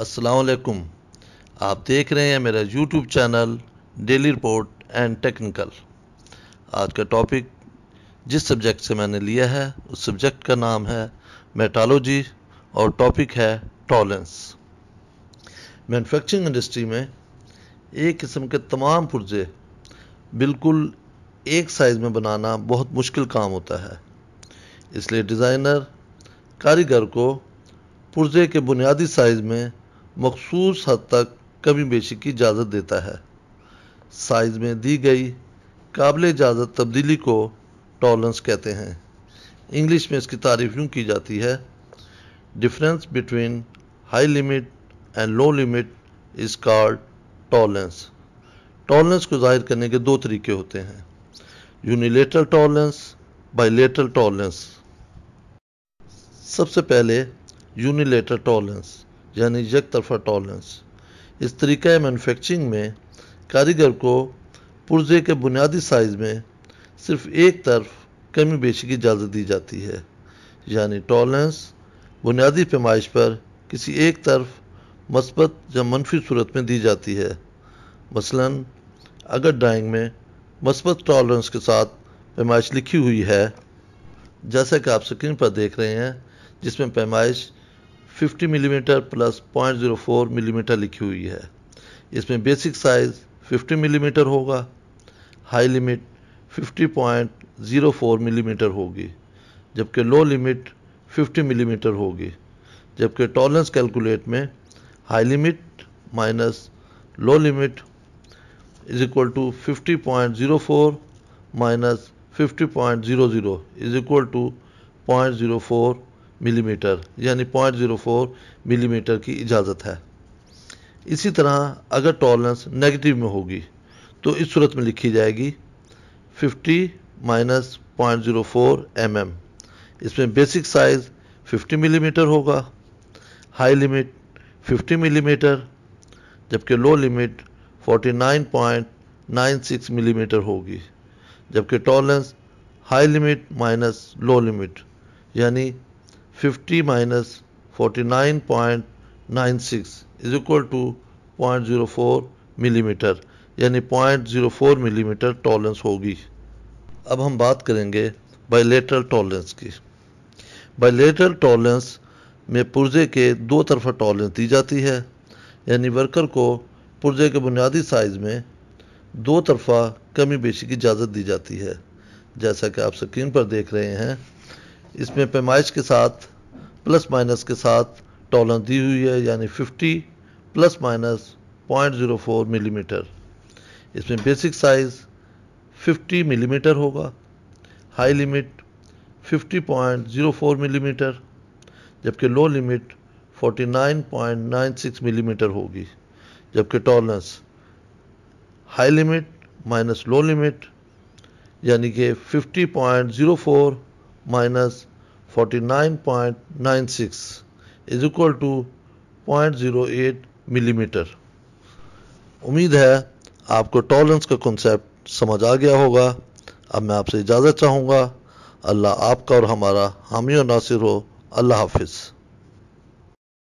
असलकुम आप देख रहे हैं मेरा YouTube channel daily report and technical आज का टॉपिक जिस सब्जेक्ट से मैंने लिया है उस सब्जेक्ट का नाम है मेटालोजी और टॉपिक है टॉलेंस मैनुफेक्चरिंग इंडस्ट्री में एक किस्म के तमाम पुर्जे बिल्कुल एक साइज़ में बनाना बहुत मुश्किल काम होता है इसलिए डिज़ाइनर कारीगर को पुर्जे के बुनियादी साइज़ में मखसूस हद तक कमी बेशी की इजाज़त देता है साइज़ में दी गई काबिल इजाज़त तब्दीली को टॉलरेंस कहते हैं इंग्लिश में इसकी तारीफ यूँ की जाती है difference between high limit and low limit is called tolerance tolerance को जाहिर करने के दो तरीके होते हैं यूनिलेटरल टॉलरेंस बाइलेटरल टॉलरेंस सबसे पहले यूनिलेटरल टॉलरेंस यानी एक तरफा टॉलरेंस इस तरीक़े मैनुफेक्चरिंग में कारीगर को पुर्जे के बुनियादी साइज़ में सिर्फ एक तरफ कमी बेशी की इजाज़त दी जाती है यानी टॉलरेंस बुनियादी पैमाइश पर किसी एक तरफ मस्बत या मनफी सूरत में दी जाती है मसलन अगर ड्राइंग में मस्बत टॉलरेंस के साथ पैमाइश लिखी हुई है जैसा कि आप स्क्रीन पर देख रहे हैं जिसमें पैमाइश 50 मिलीमीटर प्लस 0.04 मिलीमीटर लिखी हुई है इसमें बेसिक साइज़ 50 मिलीमीटर होगा हाई लिमिट 50.04 मिलीमीटर होगी जबकि लो लिमिट 50 मिलीमीटर mm होगी जबकि टॉलरेंस कैलकुलेट में high limit minus low limit is equal to 50.04 minus 50.00 is equal to 0.04 millimetre यानी 0.04 मिलीमीटर की इजाज़त है इसी तरह अगर टॉलरेंस नेगेटिव में होगी तो इस सूरत में लिखी जाएगी 50 minus point zero four M M इसमें बेसिक साइज़ 50 मिलीमीटर होगा हाई लिमिट 50 मिलीमीटर जबकि लो लिमिट 49.96 मिलीमीटर होगी जबकि tolerance high limit minus low limit यानी 50 minus 49.96 is equal to 0.04 millimetre यानी 0.04 मिलीमीटर टॉलरेंस होगी अब हम बात करेंगे बाइलेटरल टॉलरेंस की बायलेटरल टॉलरेंस में पुर्जे के दो तरफा टॉलरेंस दी जाती है यानी वर्कर को पुर्जे के बुनियादी साइज़ में दो तरफा कमी बेशी की इजाज़त दी जाती है जैसा कि आप स्क्रीन पर देख रहे हैं इसमें पैमाइश के साथ प्लस माइनस के साथ टॉलरेंस दी हुई है यानी 50 प्लस माइनस 0.04 मिलीमीटर इसमें बेसिक साइज़ 50 मिलीमीटर होगा हाई लिमिट 50.04 मिलीमीटर जबकि लो लिमिट 49.96 मिलीमीटर होगी जबकि tolerance high limit minus low limit यानी कि 50.04 minus 49.96 is equal to 0.08 millimetre उम्मीद है आपको टॉलरेंस का कॉन्सेप्ट समझ आ गया होगा अब मैं आपसे इजाज़त चाहूँगा अल्लाह आपका और हमारा हामी और नासिर हो अल्लाह हाफिज़